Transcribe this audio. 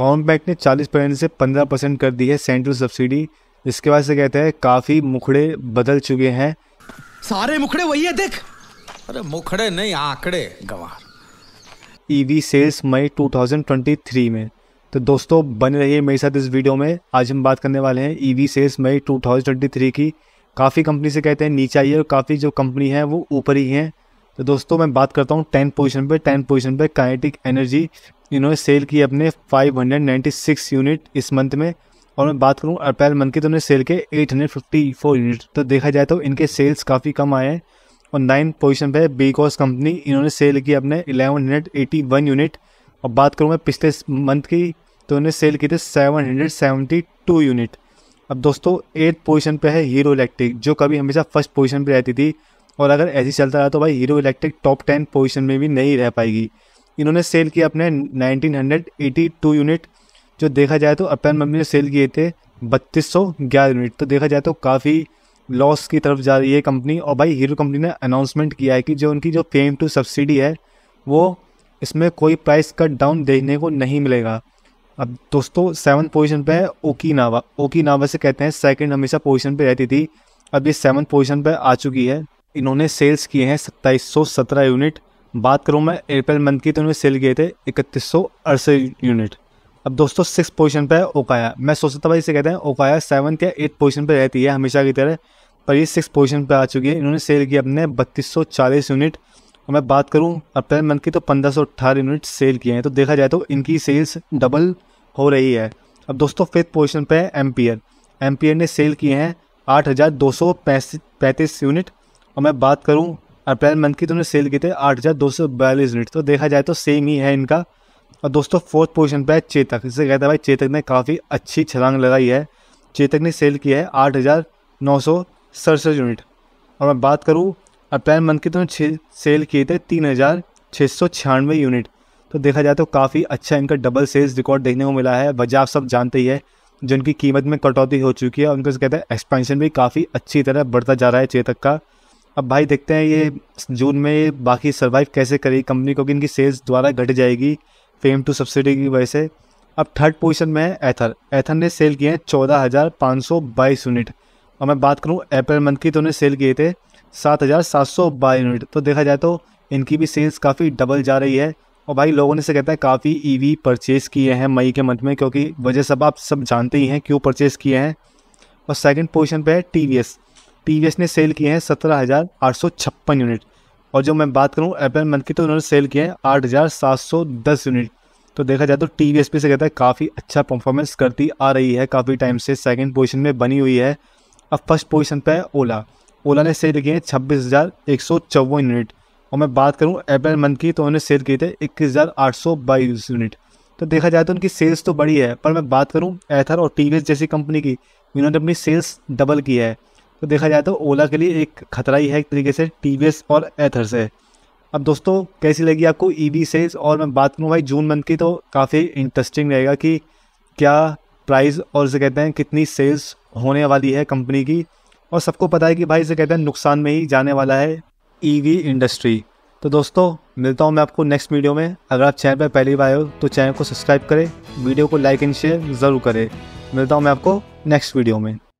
government ने 40 percent से 15 percent कर दी है सेंट्रल सब्सिडी जिसके बाद से कहते हैं काफ़ी मुखड़े बदल चुके हैं सारे मुखड़े वही है देख अरे मुखड़े नहीं आंकड़े गवार ईवी सेल्स मई 2023 में तो दोस्तों बने रहिए मेरे साथ इस वीडियो में आज हम बात करने वाले हैं ईवी सेल्स मई 2023 की काफ़ी कंपनी से कहते हैं नीचे आई है और काफ़ी जो कंपनी है वो ऊपर ही है तो दोस्तों मैं बात करता हूँ टेन पोजीशन पे टेन पोजीशन पे काइनेटिक एनर्जी इन्होंने सेल की अपने 596 यूनिट इस मंथ में और मैं बात करूँ अप्रैल मंथ की तो उन्होंने सेल के 854 यूनिट तो देखा जाए तो इनके सेल्स काफ़ी कम आए हैं और नाइन पोजिशन पर बीकॉस कंपनी इन्होंने सेल की अपने वन यूनिट और बात करूँ मैं पिछले मंथ की तो उन्होंने सेल की थी टू यूनिट अब दोस्तों एट पोजीशन पे है हीरो इलेक्ट्रिक जो कभी हमेशा फर्स्ट पोजीशन पे रहती थी और अगर ऐसी चलता रहा तो भाई Hero Electric top ten position में भी नहीं रह पाएगी इन्होंने सेल किया अपने 1982 यूनिट जो देखा जाए तो अपन मम्मी ने सेल किए थे बत्तीस सौ ग्यारह यूनिट तो देखा जाए तो काफ़ी लॉस की तरफ जा रही है कंपनी और भाई हीरो कंपनी ने अनाउंसमेंट किया है कि जो उनकी जो फेम टू सब्सिडी है वो इसमें कोई प्राइस कट डाउन देखने को नहीं मिलेगा अब दोस्तों सेवन पोजीशन पे है ओकी नावा ओकी नावा से कहते हैं सेकंड हमेशा पोजीशन पे रहती थी अब ये सेवन पोजीशन पे आ चुकी है इन्होंने सेल्स किए हैं सत्ताईस यूनिट बात करूँ मैं अप्रैल मंथ की तो इनमें सेल गए थे इकतीस सौ अड़सठ यूनिट अब दोस्तों सिक्स पोजीशन पर है ओकाया मैं सोचता था इसे कहते हैं ओकाया सेवन्थ या एट पोजीशन पर रहती है हमेशा की तरह पर ये सिक्स पोजीशन पर आ चुकी है इन्होंने सेल की अपने बत्तीस सौ चालीस यूनिट और मैं बात करूँ अप्रैल मंथ की तो पंद्रह सौ अट्ठारह यूनिट सेल किए हैं तो देखा जाए तो इनकी सेल्स डबल हो रही है अब दोस्तों फिफ्थ पोजिशन पर है एम्पियर एम्पियर ने सेल किए हैं आठ हज़ार दो सौ पैंतीस यूनिट और मैं बात करूँ अप्रैल मंथ की तुमने सेल की थे आठ हज़ार दो सौ बयालीस यूनिट तो देखा जाए तो सेम ही है इनका और दोस्तों फोर्थ पोजीशन पर है चेतक इसे कहता है भाई चेतक ने काफ़ी अच्छी छलांग लगाई है चेतक ने सेल किया है आठ हज़ार नौ सौ सड़सठ यूनिट और मैं बात करूँ अप्रैल मंथ की तुमने सेल किए थे तीन हज़ार छः सौ छियानवे यूनिट तो देखा जाए तो काफ़ी अच्छा इनका डबल सेल्स रिकॉर्ड देखने को मिला है वजह आप सब जानते ही है जिनकी कीमत में कटौती हो चुकी है उनको कहते हैं एक्सपेंशन भी काफ़ी अच्छी तरह बढ़ता जा रहा है चेतक का अब भाई देखते हैं ये जून में बाकी सर्वाइव कैसे करेगी कंपनी क्योंकि इनकी सेल्स द्वारा घट जाएगी फेम टू सब्सिडी की वजह से अब थर्ड पोजीशन में है एथर एथर ने सेल किए हैं चौदह हज़ार पाँच सौ बाईस यूनिट और मैं बात करूँ अप्रैल मंथ की तो उन्हें सेल किए थे सात हज़ार सात सौ बाईस यूनिट तो देखा जाए तो इनकी भी सेल्स काफ़ी डबल जा रही है और भाई लोगों ने से कहता है काफ़ी ई e वी परचेज़ किए हैं मई के मंथ में क्योंकि वजह सब आप सब जानते ही हैं क्यों परचेज़ किए हैं और सेकंड पोजीशन पे है टी टीवीएस ने सेल किए हैं सत्रह हज़ार आठ सौ छप्पन यूनिट और जो मैं बात करूँ अप्रैल मंथ की तो उन्होंने सेल किए हैं आठ हज़ार सात सौ दस यूनिट तो देखा जाए तो टी वी एस से कहता है काफ़ी अच्छा परफॉर्मेंस करती आ रही है काफ़ी टाइम से सेकेंड पोजिशन में बनी हुई है अब फर्स्ट पोजीशन पर है ओला ओला ने सेल किए हैं छब्बीस हज़ार एक सौ चौवन यूनिट और मैं बात करूँ अप्रैल मंथ की तो उन्होंने सेल किए थे इक्कीस हज़ार आठ सौ बाईस यूनिट तो देखा जाए तो उनकी सेल्स तो बड़ी है पर मैं बात करूँ एथर और टी जैसी कंपनी की इन्होंने अपनी सेल्स डबल की है तो देखा जाए तो ओला के लिए एक खतरा ही है एक तरीके से टी और एथर से अब दोस्तों कैसी लगी आपको ई वी से और मैं बात करूँ भाई जून मंथ की तो काफ़ी इंटरेस्टिंग रहेगा कि क्या प्राइस और इसे कहते हैं कितनी सेल्स होने वाली है कंपनी की और सबको पता है कि भाई इसे कहते हैं नुकसान में ही जाने वाला है ईवी e इंडस्ट्री तो दोस्तों मिलता हूँ मैं आपको नेक्स्ट वीडियो में अगर आप चैनल पर पहली बार हो तो चैनल को सब्सक्राइब करें वीडियो को लाइक एंड शेयर ज़रूर करें मिलता हूँ मैं आपको नेक्स्ट वीडियो में